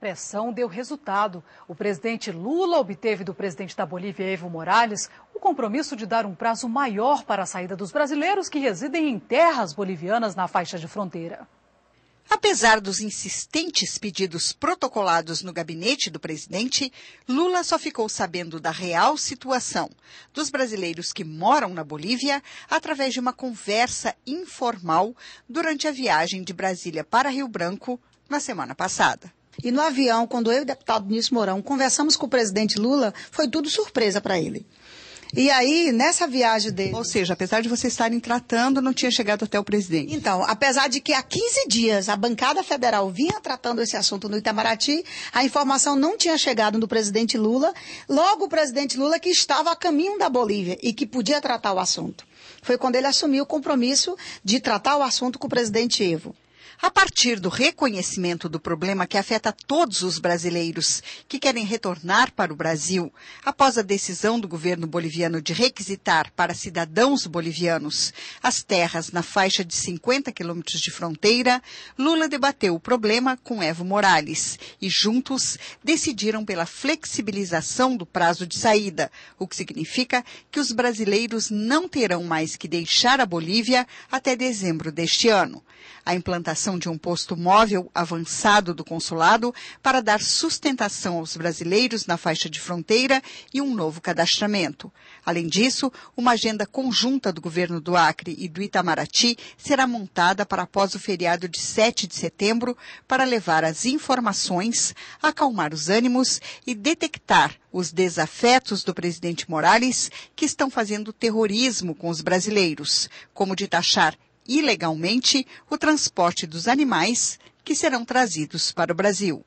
pressão deu resultado. O presidente Lula obteve do presidente da Bolívia, Evo Morales, o compromisso de dar um prazo maior para a saída dos brasileiros que residem em terras bolivianas na faixa de fronteira. Apesar dos insistentes pedidos protocolados no gabinete do presidente, Lula só ficou sabendo da real situação dos brasileiros que moram na Bolívia através de uma conversa informal durante a viagem de Brasília para Rio Branco na semana passada. E no avião, quando eu e o deputado Nilson Mourão conversamos com o presidente Lula, foi tudo surpresa para ele. E aí, nessa viagem dele. Ou seja, apesar de vocês estarem tratando, não tinha chegado até o presidente. Então, apesar de que há 15 dias a bancada federal vinha tratando esse assunto no Itamaraty, a informação não tinha chegado do presidente Lula. Logo, o presidente Lula que estava a caminho da Bolívia e que podia tratar o assunto. Foi quando ele assumiu o compromisso de tratar o assunto com o presidente Evo. A partir do reconhecimento do problema que afeta todos os brasileiros que querem retornar para o Brasil, após a decisão do governo boliviano de requisitar para cidadãos bolivianos as terras na faixa de 50 quilômetros de fronteira, Lula debateu o problema com Evo Morales e juntos decidiram pela flexibilização do prazo de saída, o que significa que os brasileiros não terão mais que deixar a Bolívia até dezembro deste ano. A implantação criação de um posto móvel avançado do consulado para dar sustentação aos brasileiros na faixa de fronteira e um novo cadastramento. Além disso, uma agenda conjunta do governo do Acre e do Itamaraty será montada para após o feriado de 7 de setembro para levar as informações, acalmar os ânimos e detectar os desafetos do presidente Morales que estão fazendo terrorismo com os brasileiros, como de taxar ilegalmente o transporte dos animais que serão trazidos para o Brasil.